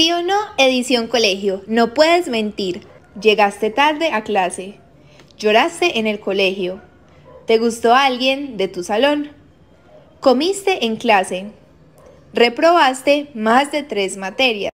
Sí o no, edición colegio. No puedes mentir. Llegaste tarde a clase. Lloraste en el colegio. Te gustó alguien de tu salón. Comiste en clase. Reprobaste más de tres materias.